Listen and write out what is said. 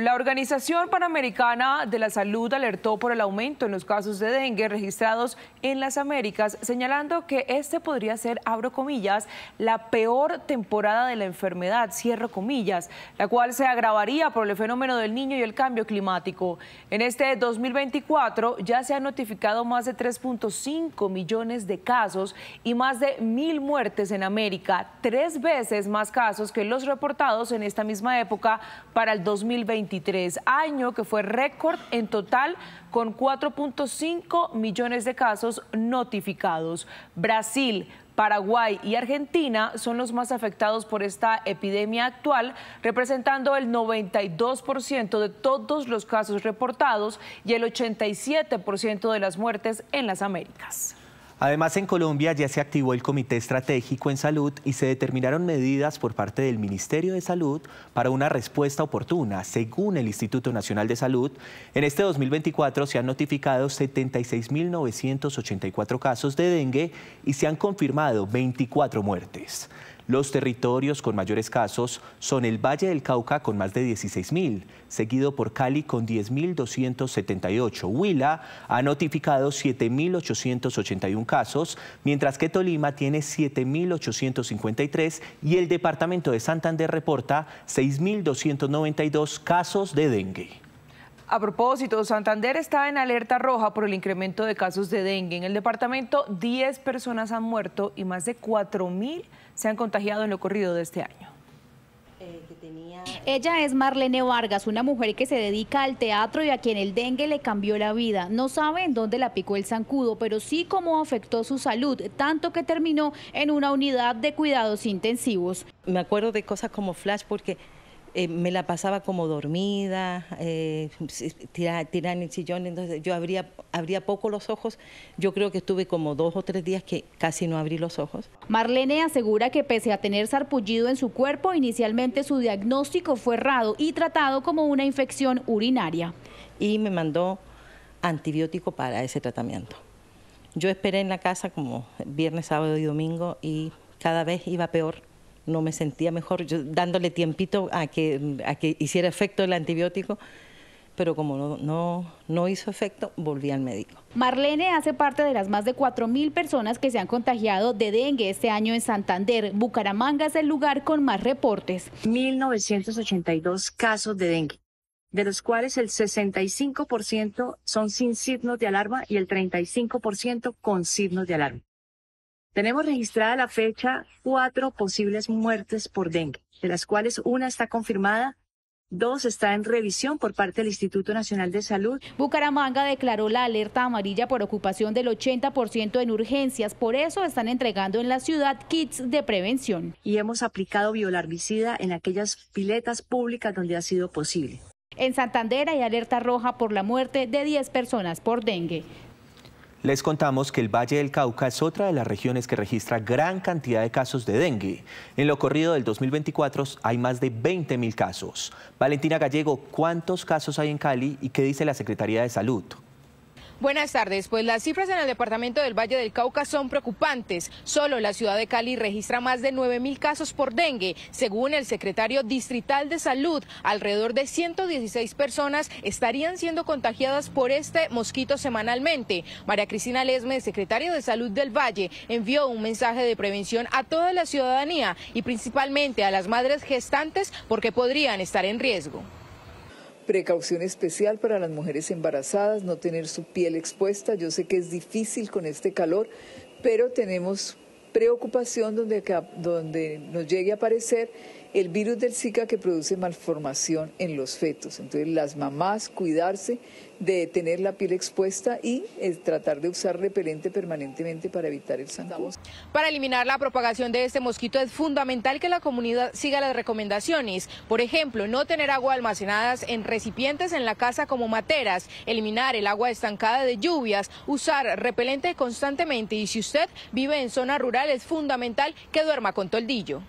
La Organización Panamericana de la Salud alertó por el aumento en los casos de dengue registrados en las Américas, señalando que este podría ser, abro comillas, la peor temporada de la enfermedad, cierro comillas, la cual se agravaría por el fenómeno del niño y el cambio climático. En este 2024 ya se han notificado más de 3.5 millones de casos y más de mil muertes en América, tres veces más casos que los reportados en esta misma época para el 2021 año que fue récord en total con 4.5 millones de casos notificados. Brasil, Paraguay y Argentina son los más afectados por esta epidemia actual, representando el 92% de todos los casos reportados y el 87% de las muertes en las Américas. Además, en Colombia ya se activó el Comité Estratégico en Salud y se determinaron medidas por parte del Ministerio de Salud para una respuesta oportuna. Según el Instituto Nacional de Salud, en este 2024 se han notificado 76.984 casos de dengue y se han confirmado 24 muertes. Los territorios con mayores casos son el Valle del Cauca con más de 16.000, seguido por Cali con 10.278. Huila ha notificado 7.881 casos, mientras que Tolima tiene 7.853 y el departamento de Santander reporta 6.292 casos de dengue. A propósito, Santander está en alerta roja por el incremento de casos de dengue. En el departamento, 10 personas han muerto y más de 4.000 se han contagiado en lo corrido de este año. Ella es Marlene Vargas, una mujer que se dedica al teatro y a quien el dengue le cambió la vida. No saben dónde la picó el zancudo, pero sí cómo afectó su salud, tanto que terminó en una unidad de cuidados intensivos. Me acuerdo de cosas como flash porque eh, me la pasaba como dormida, eh, tirada, en el sillón, entonces yo abría, abría poco los ojos. Yo creo que estuve como dos o tres días que casi no abrí los ojos. Marlene asegura que pese a tener sarpullido en su cuerpo, inicialmente su diagnóstico fue errado y tratado como una infección urinaria. Y me mandó antibiótico para ese tratamiento. Yo esperé en la casa como viernes, sábado y domingo y cada vez iba peor no me sentía mejor, dándole tiempito a que, a que hiciera efecto el antibiótico, pero como no, no, hizo efecto, volví al médico. Marlene hace parte de las más de 4.000 personas que se han contagiado de dengue este año en Santander. Bucaramanga es el lugar con más reportes. 1.982 casos de dengue, de los cuales el 65% son sin signos de alarma y el 35% con signos de alarma. Tenemos registrada la fecha cuatro posibles muertes por dengue, de las cuales una está confirmada Dos está en revisión por parte del Instituto Nacional de Salud. Bucaramanga declaró la alerta amarilla por ocupación del 80% en urgencias. Por eso están entregando en la ciudad kits de prevención. Y hemos aplicado biolarvicida en aquellas piletas públicas donde ha sido posible. En Santander hay alerta roja por la muerte de 10 personas por dengue. Les contamos que el Valle del Cauca es otra de las regiones que registra gran cantidad de casos de dengue. En lo corrido del 2024 hay más de 20 mil casos. Valentina Gallego, ¿cuántos casos hay en Cali y qué dice la Secretaría de Salud? Buenas tardes. Pues las cifras en el departamento del Valle del Cauca son preocupantes. Solo la ciudad de Cali registra más de 9.000 casos por dengue. Según el secretario distrital de salud, alrededor de 116 personas estarían siendo contagiadas por este mosquito semanalmente. María Cristina Lesme, secretaria de salud del Valle, envió un mensaje de prevención a toda la ciudadanía y principalmente a las madres gestantes porque podrían estar en riesgo. Precaución especial para las mujeres embarazadas, no tener su piel expuesta. Yo sé que es difícil con este calor, pero tenemos preocupación donde, nos llegue a aparecer el virus del Zika que produce malformación en los fetos. Entonces las mamás cuidarse de tener la piel expuesta y eh, tratar de usar repelente permanentemente para evitar el zancudo. Para eliminar la propagación de este mosquito es fundamental que la comunidad siga las recomendaciones. Por ejemplo, no tener agua almacenadas en recipientes en la casa como materas, eliminar el agua estancada de lluvias, usar repelente constantemente y si usted vive en zona rural es fundamental que duerma con toldillo.